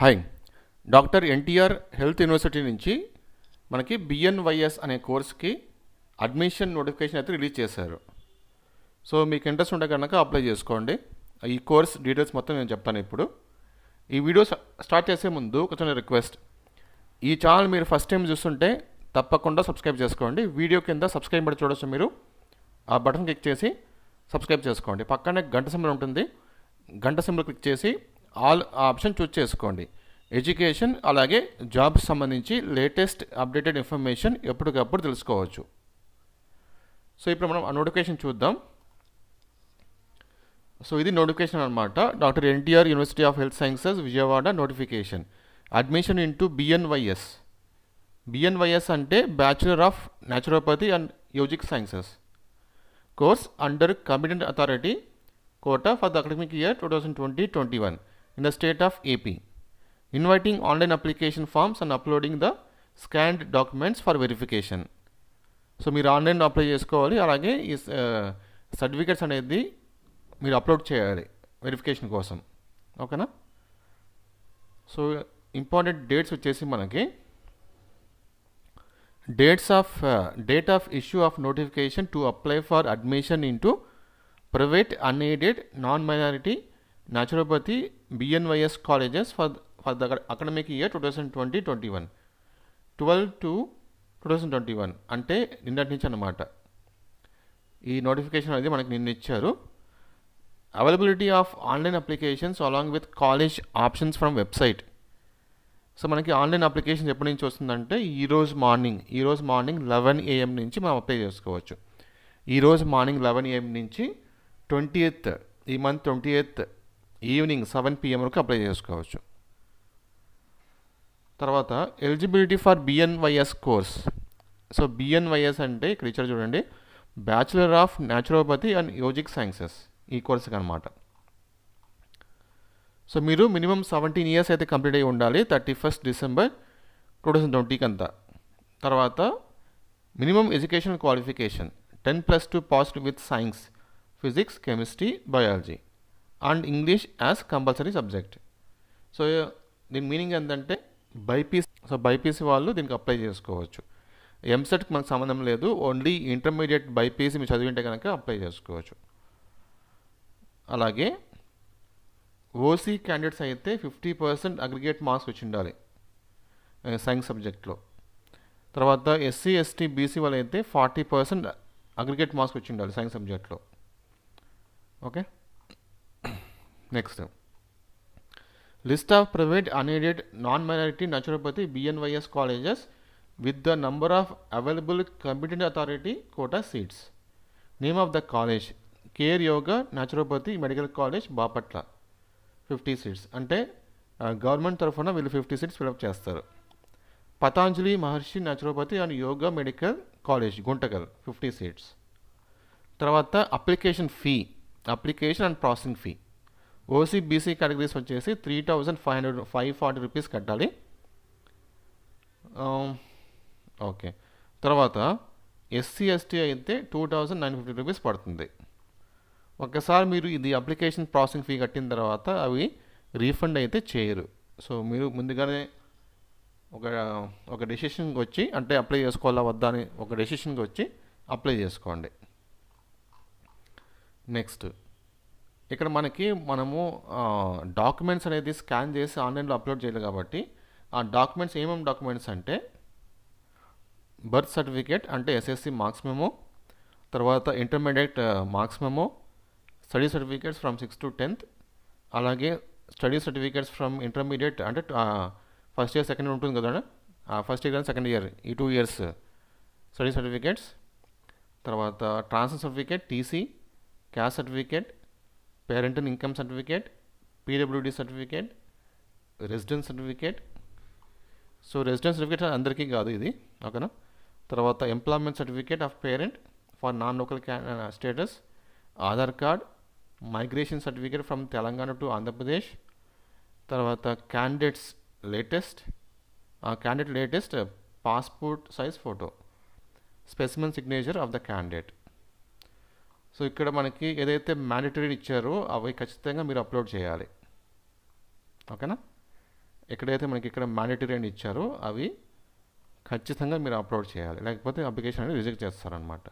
Hi doctor NTR health university నుంచి మనకి BNYS అనే కోర్స్కి అడ్మిషన్ నోటిఫికేషన్ అయితే రిలీజ్ చేశారు సో మీకు ఇంట్రెస్ట్ ఉంటే కనుక అప్లై చేసుకోండి ఈ కోర్స్ డీటెయిల్స్ మొత్తం నేను చెప్తాను ఇప్పుడు ఈ వీడియో స్టార్ట్ చేసే ముందు కొంచెం రిక్వెస్ట్ ఈ ఛానల్ మీరు ఫస్ట్ టైం చూస్తుంటే తప్పకుండా సబ్స్క్రైబ్ చేసుకోండి వీడియో కింద సబ్స్క్రైబ్ బటన్ చూడొచ్చు మీరు ఆ బటన్ క్లిక్ చేసి సబ్స్క్రైబ్ చేసుకోండి పక్కనే గంట సింబల్ ఉంటుంది గంట సింబల్ క్లిక్ చేసి ఆల్ ఆప్షన్ చూస్ చేసుకోండి ఎడ్యుకేషన్ అలాగే జాబ్ సంబంధించి లేటెస్ట్ అప్డేటెడ్ ఇన్ఫర్మేషన్ ఎప్పటికప్పుడు తెలుసుకోవచ్చు సో ఇప్పుడు మనం ఆ నోటిఫికేషన్ చూద్దాం సో ఇది నోటిఫికేషన్ అనమాట doctor NTR university of health sciences Vijayawada notification admission into BNYS BNYS అంటే bachelor of naturopathy and yogic sciences course under competent authority quota for the academic year two thousand twenty twenty one in the state of AP, inviting online application forms and uploading the scanned documents for verification. So, you can apply online apply this and certificates and the upload chayari, verification kosam. Okay, na? So, important dates which is dates of date of issue of notification to apply for admission into private unaided non-minority naturopathy colleges for colleges for, for the academic year twenty 21 12 to two thousand twenty one అంటే నిన్నటి నుంచి అనమాట ఈ notification అనేది మనకి నిన్న ఇచ్చారు availability of online applications along with college options from website so మనకి ఆన్లైన్ అప్లికేషన్స్ ఎప్పటి నుంచి వస్తుందంటే ఈరోజు మార్నింగ్ ఈరోజు మార్నింగ్ లెవెన్ ఏఎం నుంచి మనం అప్లై చేసుకోవచ్చు ఈరోజు మార్నింగ్ లెవెన్ ఏఎం నుంచి ట్వంటీ ఎయిత్ ఈ month twenty eighth evening seven PM వరకు అప్లై చేసుకోవచ్చు తర్వాత eligibility for BNYS course so BNYS అంటే ఇక్కడ ఇచ్చారు చూడండి bachelor of naturopathy and yogic sciences ఈ కోర్సుకి అనమాట సో మీరు మినిమం సెవెంటీన్ ఇయర్స్ అయితే కంప్లీట్ అయి ఉండాలి thirty first December two thousand ట్వంటీకి అంతా తర్వాత minimum education qualification ten plus two passed with science physics chemistry biology and English as compulsory subject so దీని మీనింగ్ ఏంటంటే బైపీసీ సో బైపీసీ వాళ్ళు దీనికి అప్లై చేసుకోవచ్చు ఎంసెట్కి మనకు సంబంధం లేదు ఓన్లీ ఇంటర్మీడియట్ బైపీసీ మీరు చదివింటే కనుక అప్లై చేసుకోవచ్చు అలాగే ఓసీ క్యాండిడేట్స్ అయితే ఫిఫ్టీ పర్సెంట్ అగ్రిగేట్ మార్క్స్ వచ్చి ఉండాలి సైన్స్ సబ్జెక్ట్లో తర్వాత ఎస్సీ ఎస్టీ బీసీ వాళ్ళు అయితే ఫార్టీ పర్సెంట్ అగ్రిగేట్ మార్క్స్ వచ్చి ఉండాలి సైన్స్ సబ్జెక్ట్లో okay next list of private unaided non minority naturopathy BNYS colleges with the number of available competent authority quota seats name of the college care yoga naturopathy medical college Bapatla fifty seats అంటే government తరఫున వీళ్ళు fifty seats fill up చేస్తారు Patanjali Maharshi naturopathy and yoga medical college Guntakal fifty seats తర్వాత application fee application and processing fee OC BC categories వచ్చేసి three thousand five hundred five forty rupees కట్టాలి okay um, తర్వాత SC ST అయితే two thousand nine fifty rupees పడుతుంది ఒకసారి మీరు ఇది application processing fee కట్టిన తర్వాత అవి రీఫండ్ అయితే చేయరు సో మీరు ముందుగానే ఒక ఒక డెసిషన్కి వచ్చి అంటే అప్లై చేసుకోవాలా వద్దా అని ఒక డెసిషన్కి వచ్చి అప్లై చేసుకోండి నెక్స్ట్ ఇక్కడ మనకి మనము డాక్యుమెంట్స్ అనేది స్కాన్ చేసి ఆన్లైన్లో అప్లోడ్ చేయాలి కాబట్టి ఆ డాక్యుమెంట్స్ ఏమేమి డాక్యుమెంట్స్ అంటే బర్త్ సర్టిఫికేట్ అంటే ఎస్ఎస్సి మార్క్స్ మెమో తర్వాత intermediate marks memo study certificates from sixth to tenth అలాగే స్టడీ సర్టిఫికేట్స్ ఫ్రమ్ ఇంటర్మీడియట్ అంటే ఫస్ట్ ఇయర్ సెకండ్ ఇయర్ ఉంటుంది కదా first year and second year ఈ టూ ఇయర్స్ స్టడీ సర్టిఫికేట్స్ తర్వాత transfer certificate TC caste certificate parent income certificate PWD certificate residence certificate so residence certificate అందరికీ కాదు ఇది ఓకేనా తర్వాత employment certificate of parent for non local status Aadhaar card migration certificate from Telangana to Andhra Pradesh తర్వాత candidates latest ఆ candidate latest passport size photo specimen signature of the candidate so ఇక్కడ మనకి ఏదైతే మ్యాండటరీ ఇచ్చారో అవి ఖచ్చితంగా మీరు అప్లోడ్ చేయాలి ఓకేనా ఎక్కడైతే మనకి ఇక్కడ మ్యాండటరీ అని ఇచ్చారో అవి ఖచ్చితంగా మీరు అప్లోడ్ చేయాలి లేకపోతే అప్లికేషన్ అనేది రిజెక్ట్ చేస్తారనమాట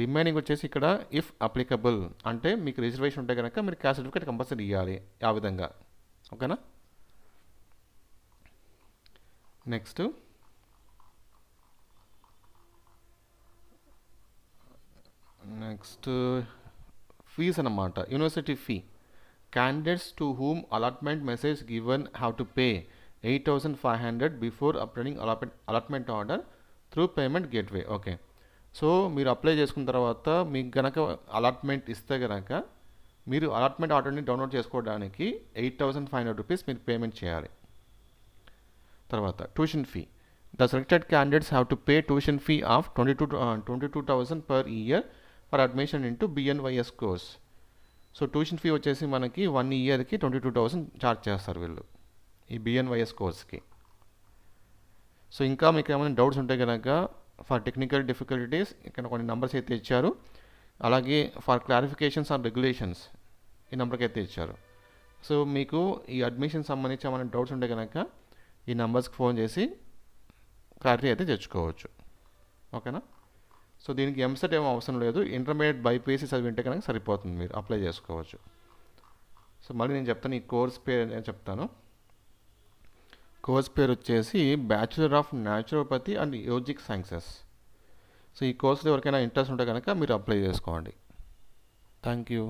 రిమైనింగ్ వచ్చేసి ఇక్కడ ఇఫ్ అప్లికబుల్ అంటే మీకు రిజర్వేషన్ ఉంటే కనుక మీరు క్యాస్ట్ సర్టిఫికేట్ కంపల్సరీ ఇవ్వాలి ఆ విధంగా ఓకేనా నెక్స్ట్ నెక్స్ట్ ఫీజ్ అనమాట university fee candidates to whom allotment message given have to pay eight thousand five hundred before applying allotment allotment order through payment gateway okay so మీరు apply చేసుకున్న తర్వాత మీకు గనక అలాట్మెంట్ ఇస్తే గనక మీరు అలాట్మెంట్ ఆర్డర్ని డౌన్లోడ్ చేసుకోవడానికి eight thousand five hundred rupees మీరు పేమెంట్ చేయాలి తర్వాత tuition fee the selected candidates have to pay tuition fee of twenty two twenty two thousand per year for admission into BNYS course so tuition fee వచ్చేసి మనకి one ఇయర్కి twenty two thousand charge చేస్తారు వీళ్ళు ఈ BNYS కోర్స్కి so ఇంకా మీకు ఏమైనా doubts ఉంటే కనుక ఫర్ టెక్నికల్ డిఫికల్టీస్ ఇక్కడ కొన్ని నెంబర్స్ అయితే ఇచ్చారు అలాగే ఫర్ క్లారిఫికేషన్స్ ఆఫ్ రెగ్యులేషన్స్ ఈ నెంబర్కి అయితే ఇచ్చారు సో మీకు ఈ అడ్మిషన్ సంబంధించి ఏమైనా డౌట్స్ ఉంటే కనుక ఈ నెంబర్స్కి ఫోన్ చేసి క్లారిటీ అయితే తెచ్చుకోవచ్చు ఓకేనా సో దీనికి ఎంసెట్ ఏమో అవసరం లేదు ఇంటర్మీడియట్ బైపీసీ చదివింటే కనుక సరిపోతుంది మీరు అప్లై చేసుకోవచ్చు సో మళ్ళీ నేను చెప్తాను ఈ కోర్స్ పేరు నేను చెప్తాను కోర్స్ పేరు వచ్చేసి bachelor of naturopathy and yogic sciences so ఈ కోర్సులో ఎవరికైనా ఇంట్రెస్ట్ ఉంటే కనుక మీరు అప్లై చేసుకోండి థ్యాంక్ యూ